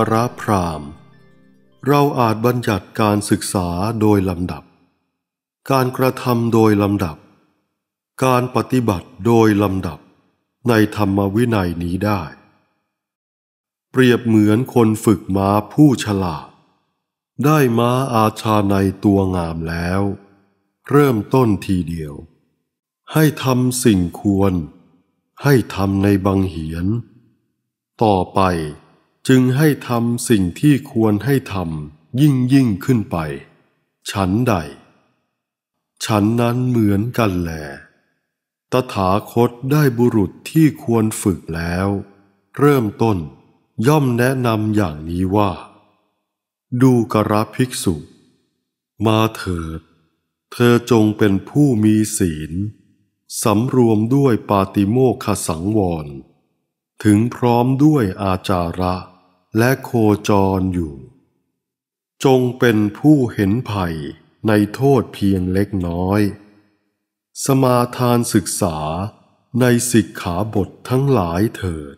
กระพราม เราอาจบัญญัติการศึกษาโดยลำดับ การกระทำโดยลำดับ การปฏิบัติโดยลำดับในธรรมวินัยนี้ได้ เปรียบเหมือนคนฝึกม้าผู้ฉลาด ได้ม้าอาชาในตัวงามแล้ว เริ่มต้นทีเดียว ให้ทำสิ่งควร ให้ทำในบางเหียน ต่อไปจึงให้ทำสิ่งที่ควรให้ทำ ยิ่งยิ่งขึ้นไป ฉันใด ฉันนั้นเหมือนกันแล ตถาคตได้บุรุษที่ควรฝึกแล้ว เริ่มต้นย่อมแนะนำอย่างนี้ว่า ดูกระภิกษุ มาเถิด เธอจงเป็นผู้มีศีลสำรวมด้วยปาติโมคสังวร ถึงพร้อมด้วยอาจาระและโคจรอยู่ จงเป็นผู้เห็นภัยในโทษเพียงเล็กน้อย สมาทานศึกษาในสิกขาบททั้งหลายเถิด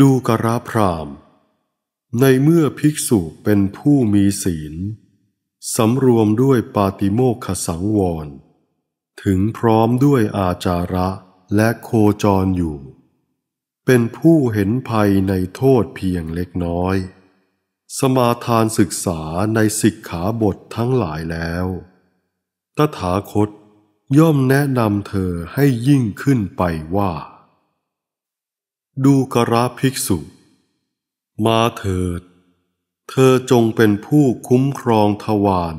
ดูกระพราม ในเมื่อภิกษุเป็นผู้มีศีล สำรวมด้วยปาติโมกขสังวร ถึงพร้อมด้วยอาจาระและโคจรอยู่เป็นผู้เห็นภัยในโทษเพียงเล็กน้อย สมาทานศึกษาในสิกขาบททั้งหลายแล้ว ตถาคตย่อมแนะนำเธอให้ยิ่งขึ้นไปว่า ดูกระภิกษุ มาเถิด เธอจงเป็นผู้คุ้มครองทวาร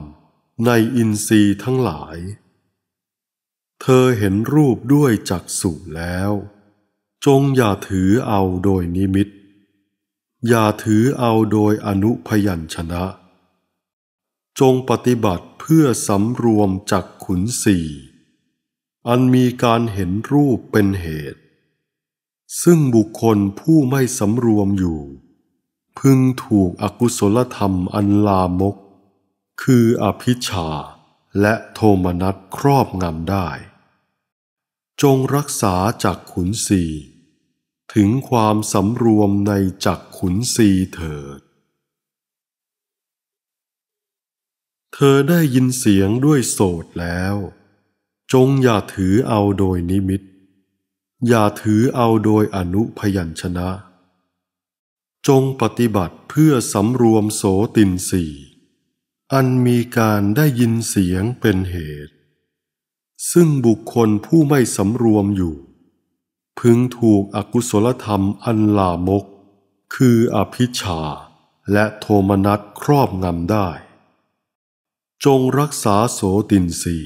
ในอินทรีย์ทั้งหลาย เธอเห็นรูปด้วยจักษุแล้วจงอย่าถือเอาโดยนิมิต อย่าถือเอาโดยอนุพยัญชนะ จงปฏิบัติเพื่อสำรวมจากขุนสี่ อันมีการเห็นรูปเป็นเหตุ ซึ่งบุคคลผู้ไม่สำรวมอยู่ พึงถูกอกุศลธรรมอันลามก คืออภิชาและโทมนัสครอบงำได้ จงรักษาจากขุนสี่ถึงความสำรวมในจักขุนสีเถิด เธอได้ยินเสียงด้วยโสดแล้ว จงอย่าถือเอาโดยนิมิต อย่าถือเอาโดยอนุพยัญชนะ จงปฏิบัติเพื่อสำรวมโสตินสีอันมีการได้ยินเสียงเป็นเหตุ ซึ่งบุคคลผู้ไม่สำรวมอยู่พึงถูกอกุศลธรรมอันลามก คืออภิชาและโทมนัสครอบงำได้ จงรักษาโสตินสี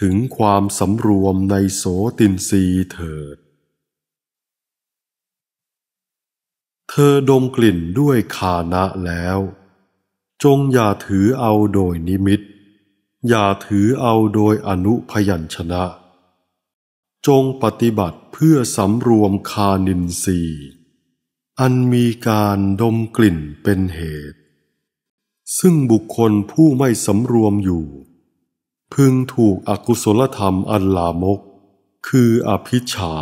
ถึงความสำรวมในโสตินสีเถิด เธอดมกลิ่นด้วยคานะแล้ว จงอย่าถือเอาโดยนิมิต อย่าถือเอาโดยอนุพยัญชนะจงปฏิบัติเพื่อสำรวมคานินสีอันมีการดมกลิ่นเป็นเหตุ ซึ่งบุคคลผู้ไม่สำรวมอยู่ พึงถูกอกุศลธรรมอันลามกคืออภิชา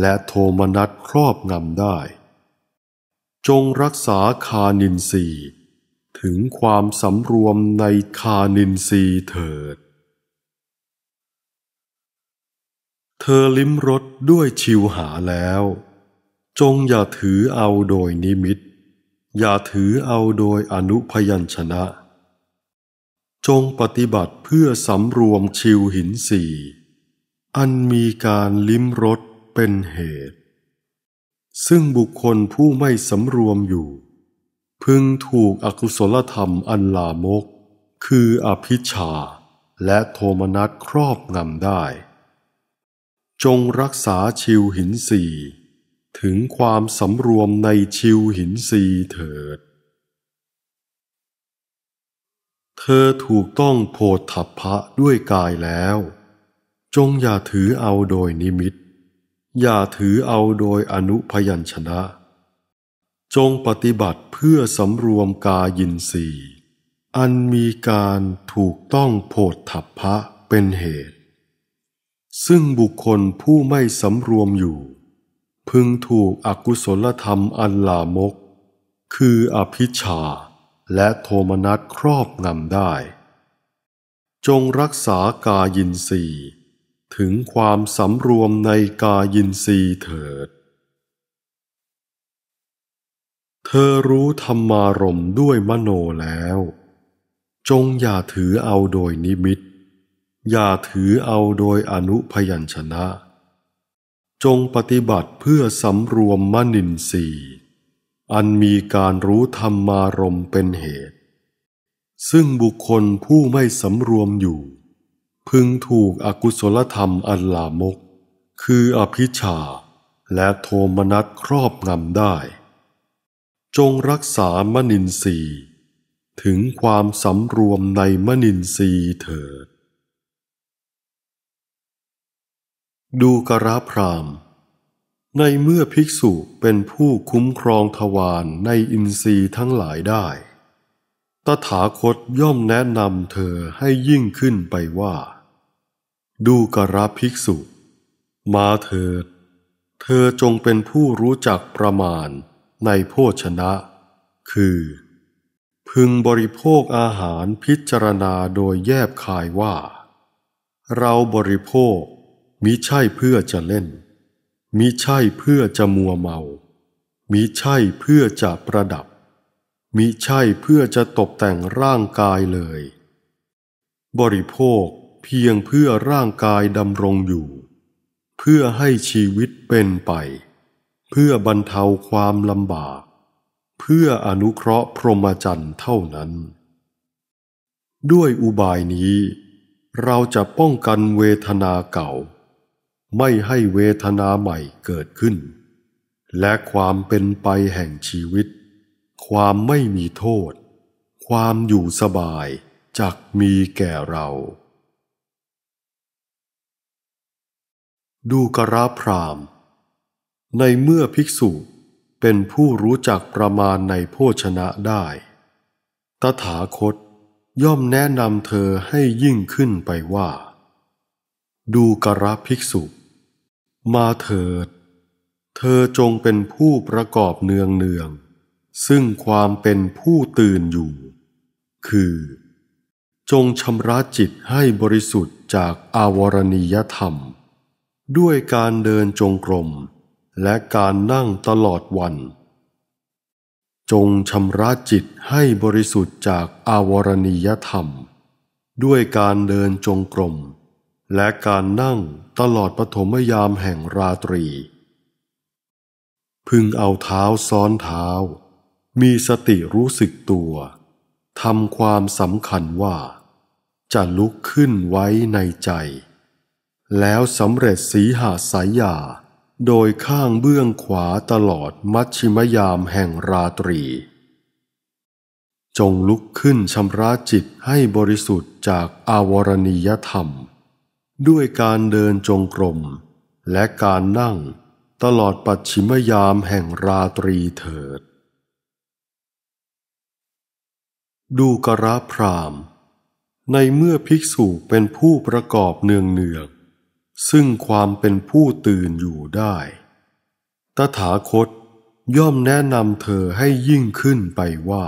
และโทมนัสครอบงำได้ จงรักษาคานินสีถึงความสำรวมในคานินสีเถิดเธอลิ้มรสด้วยชิวหาแล้ว จงอย่าถือเอาโดยนิมิตอย่าถือเอาโดยอนุพยัญชนะ จงปฏิบัติเพื่อสำรวมชิวหินสี่ อันมีการลิ้มรสเป็นเหตุ ซึ่งบุคคลผู้ไม่สำรวมอยู่ พึงถูกอกุศลธรรมอันลามก คืออภิชาและโทมนัสครอบงำได้จงรักษาชิวหินสีถึงความสำรวมในชิวหินสีเถิด เธอถูกต้องโพธพะด้วยกายแล้ว จงอย่าถือเอาโดยนิมิต อย่าถือเอาโดยอนุพยัญชนะ จงปฏิบัติเพื่อสำรวมกายินสีอันมีการถูกต้องโพธพะเป็นเหตุซึ่งบุคคลผู้ไม่สำรวมอยู่ พึงถูกอกุศลธรรมอันลามก คืออภิชาและโทมนัสครอบงำได้ จงรักษากายินสีถึงความสำรวมในกายินสีเถิด เธอรู้ธรรมารมด้วยมโนแล้ว จงอย่าถือเอาโดยนิมิตอย่าถือเอาโดยอนุพยัญชนะ จงปฏิบัติเพื่อสำรวมมนินสีอันมีการรู้ธรรมารมเป็นเหตุ ซึ่งบุคคลผู้ไม่สำรวมอยู่ พึงถูกอกุศลธรรมอันลามก คืออภิชาและโทมนัสครอบงำได้ จงรักษามนินสีถึงความสำรวมในมนินสีเถิดดูกระพราม ในเมื่อภิกษุเป็นผู้คุ้มครองทวารในอินทรีย์ทั้งหลายได้ ตถาคตย่อมแนะนำเธอให้ยิ่งขึ้นไปว่า ดูกระภิกษุ มาเถิด เธอจงเป็นผู้รู้จักประมาณในโภชนะ คือ พึงบริโภคอาหารพิจารณาโดยแยบคายว่า เราบริโภคมิใช่เพื่อจะเล่น มิใช่เพื่อจะมัวเมา มิใช่เพื่อจะประดับ มิใช่เพื่อจะตกแต่งร่างกายเลย บริโภคเพียงเพื่อร่างกายดำรงอยู่ เพื่อให้ชีวิตเป็นไป เพื่อบรรเทาความลำบาก เพื่ออนุเคราะห์พรหมจรรย์เท่านั้น ด้วยอุบายนี้ เราจะป้องกันเวทนาเก่าไม่ให้เวทนาใหม่เกิดขึ้น และความเป็นไปแห่งชีวิต ความไม่มีโทษ ความอยู่สบายจักมีแก่เรา ดูกราพราม ในเมื่อภิกษุเป็นผู้รู้จักประมาณในโภชนะได้ ตถาคตย่อมแนะนำเธอให้ยิ่งขึ้นไปว่า ดูกระภิกษุมาเถิด เธอจงเป็นผู้ประกอบเนืองเนือง ซึ่งความเป็นผู้ตื่นอยู่ คือ จงชำระจิตให้บริสุทธิ์จากอาวรณียธรรม ด้วยการเดินจงกรม และการนั่งตลอดวัน จงชำระจิตให้บริสุทธิ์จากอาวรณียธรรม ด้วยการเดินจงกรมและการนั่งตลอดปฐมยามแห่งราตรี พึงเอาเท้าซ้อนเท้า มีสติรู้สึกตัว ทำความสำคัญว่า จะลุกขึ้นไว้ในใจ แล้วสำเร็จสีหาสายยา โดยข้างเบื้องขวาตลอดมัชชิมยามแห่งราตรี จงลุกขึ้นชำระจิตให้บริสุทธิ์จากอาวรณียธรรมด้วยการเดินจงกรม และการนั่งตลอดปัจฉิมยามแห่งราตรีเถิด ดูกระพรามในเมื่อภิกษุเป็นผู้ประกอบเนืองเนืองซึ่งความเป็นผู้ตื่นอยู่ได้ ตถาคตย่อมแนะนำเธอให้ยิ่งขึ้นไปว่า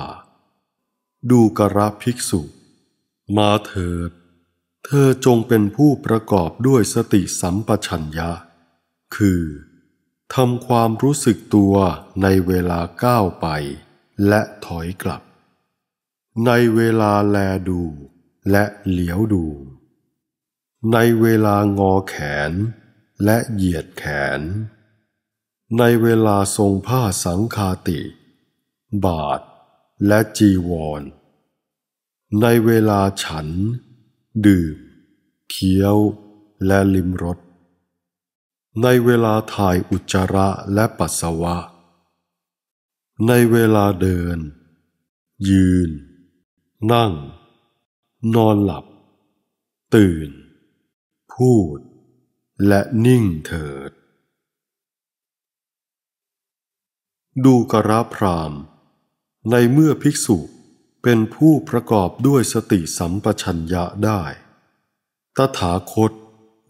ดูกระภิกษุ มาเถิดเธอจงเป็นผู้ประกอบด้วยสติสัมปชัญญะ คือ ทำความรู้สึกตัวในเวลาก้าวไปและถอยกลับ ในเวลาแลดูและเหลียวดู ในเวลางอแขนและเหยียดแขน ในเวลาทรงผ้าสังคาติ บาทและจีวร ในเวลาฉันดื่มเคี้ยวและลิ้มรสในเวลาถ่ายอุจจาระและปัสสาวะ ในเวลาเดิน ยืน นั่ง นอนหลับ ตื่น พูด และนิ่งเถิด ดูกระพราม ในเมื่อภิกษุเป็นผู้ประกอบด้วยสติสัมปชัญญะได้ ตถาคต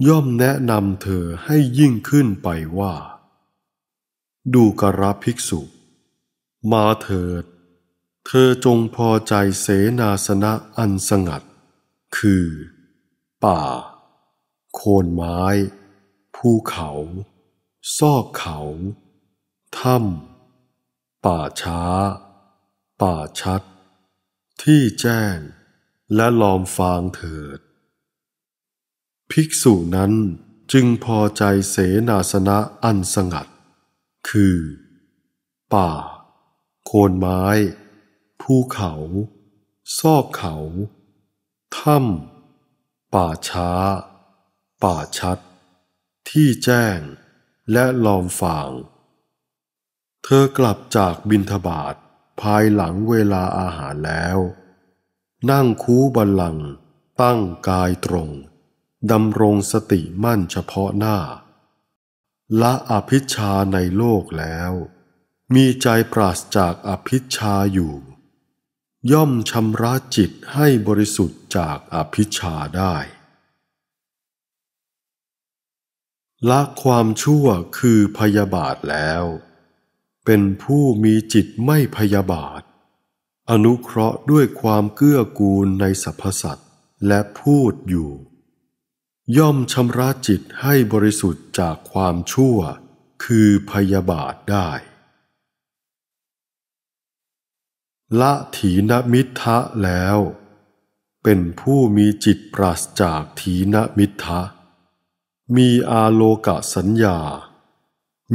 ย่อมแนะนำเธอให้ยิ่งขึ้นไปว่า ดูกระภิกษุ มาเถิด เธอจงพอใจเสนาสนะอันสงัด คือ ป่า โคนไม้ ภูเขา ซอกเขา ถ้ำป่าช้า ป่าชัดที่แจ้งและลอมฟางเถิด ภิกษุนั้นจึงพอใจเสนาสนะอันสงัด คือ ป่า โคนไม้ ภูเขา ซอกเขาถ้ำป่าช้า ป่าชัด ที่แจ้งและลอมฟาง เธอกลับจากบินทบาทภายหลังเวลาอาหารแล้ว นั่งคูบัลลังตั้งกายตรงดำรงสติมั่นเฉพาะหน้า ละอภิชาในโลกแล้ว มีใจปราศจากอภิชาอยู่ ย่อมชำระจิตให้บริสุทธิ์จากอภิชาได้ ละความชั่วคือพยาบาทแล้วเป็นผู้มีจิตไม่พยาบาท อนุเคราะห์ด้วยความเกื้อกูลในสรรพสัตว์ และพูดอยู่ ย่อมชำระจิตให้บริสุทธิ์จากความชั่วคือพยาบาทได้ ละถีนมิทะแล้ว เป็นผู้มีจิตปราศจากถีนมิทะมีอาโลกะสัญญา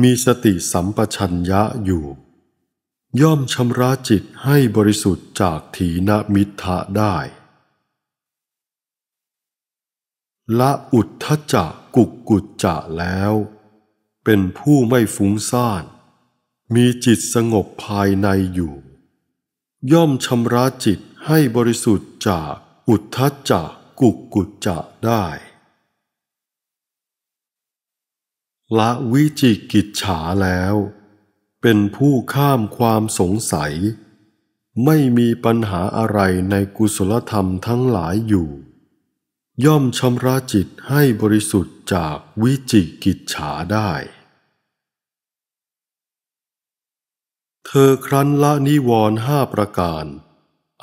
มีสติสัมปชัญญะอยู่ ย่อมชำระจิตให้บริสุทธิ์จากถีนมิทะได้ ละอุทธจักกุกกุจจะแล้ว เป็นผู้ไม่ฟุ้งซ่าน มีจิตสงบภายในอยู่ ย่อมชำระจิตให้บริสุทธิ์จากอุทธจักกุกกุจจะได้ละวิจิกิจฉาแล้ว เป็นผู้ข้ามความสงสัย ไม่มีปัญหาอะไรในกุศลธรรมทั้งหลายอยู่ ย่อมชำระจิตให้บริสุทธิ์จากวิจิกิจฉาได้ เธอครั้นละนิวรห้าประการ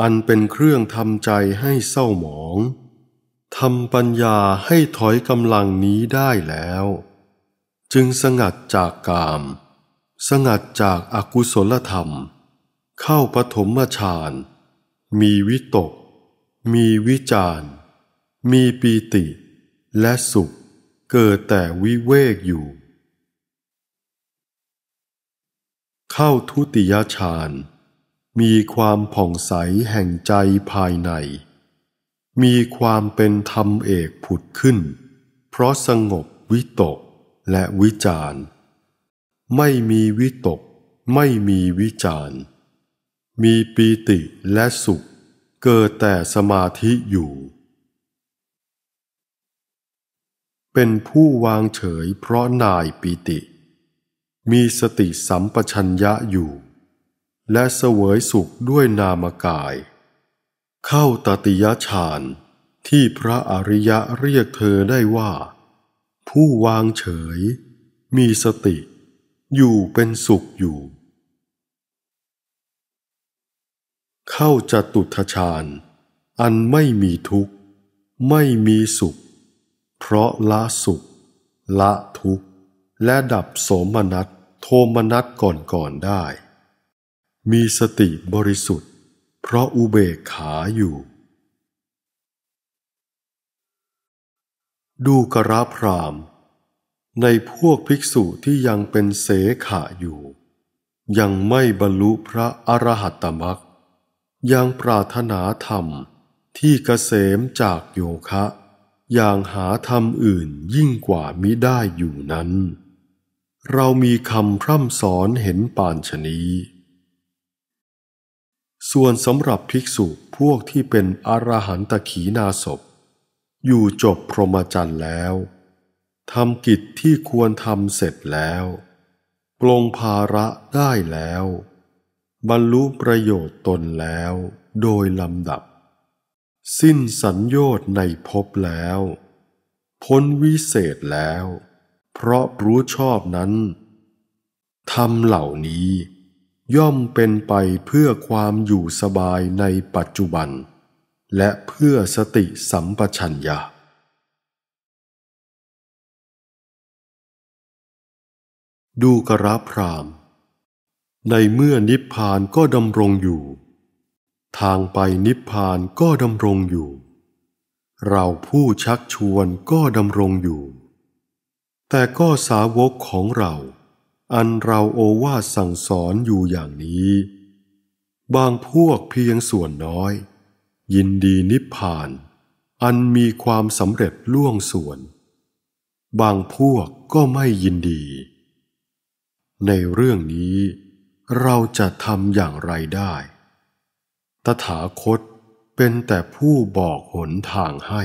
อันเป็นเครื่องทำใจให้เศร้าหมองทำปัญญาให้ถอยกำลังนี้ได้แล้วจึงสงัดจากกาม สงัดจากอากุศลธรรม เข้าปฐมฌาน มีวิตก มีวิจาร มีปีติ และสุข เกิดแต่วิเวกอยู่ เข้าทุติยฌาน มีความผ่องใสแห่งใจภายใน มีความเป็นธรรมเอกผุดขึ้น เพราะสงบวิตกและวิจารณ์ ไม่มีวิตกไม่มีวิจารณ์ มีปีติและสุข เกิดแต่สมาธิอยู่ เป็นผู้วางเฉยเพราะนายปีติ มีสติสัมปชัญญะอยู่ และเสวยสุขด้วยนามกาย เข้าตติยฌานที่พระอริยะเรียกเธอได้ว่าผู้วางเฉย มีสติอยู่เป็นสุขอยู่ เข้าจตุทชาญ อันไม่มีทุกข์ ไม่มีสุข เพราะละสุข ละทุกข์ และดับโสมนัสโทมนัสก่อนก่อนได้ มีสติบริสุทธิ์ เพราะอุเบกขาอยู่ดูกระพรามในพวกภิกษุที่ยังเป็นเสขะอยู่ ยังไม่บรรลุพระอรหัตตมรรคยังปรารถนาธรรมที่เกษมจากโยคะอย่างหาธรรมอื่นยิ่งกว่ามิได้อยู่นั้น เรามีคำพร่ำสอนเห็นปานชนีส่วนสำหรับภิกษุพวกที่เป็นอรหันตขีนาศพอยู่จบพรหมจรรย์แล้วทำกิจที่ควรทำเสร็จแล้วปลงภาระได้แล้ว บรรลุประโยชน์ตนแล้วโดยลำดับ สิ้นสัญญน์ในภพแล้ว พ้นวิเศษแล้ว เพราะรู้ชอบนั้นทำเหล่านี้ย่อมเป็นไปเพื่อความอยู่สบายในปัจจุบันและเพื่อสติสัมปชัญญะ ดูกราพราม ในเมื่อนิพพานก็ดำรงอยู่ ทางไปนิพพานก็ดำรงอยู่ เราผู้ชักชวนก็ดำรงอยู่ แต่ก็สาวกของเรา อันเราโอวาสั่งสอนอยู่อย่างนี้ บางพวกเพียงส่วนน้อยยินดีนิพพานอันมีความสำเร็จล่วงส่วน บางพวกก็ไม่ยินดี ในเรื่องนี้เราจะทำอย่างไรได้ ตถาคตเป็นแต่ผู้บอกหนทางให้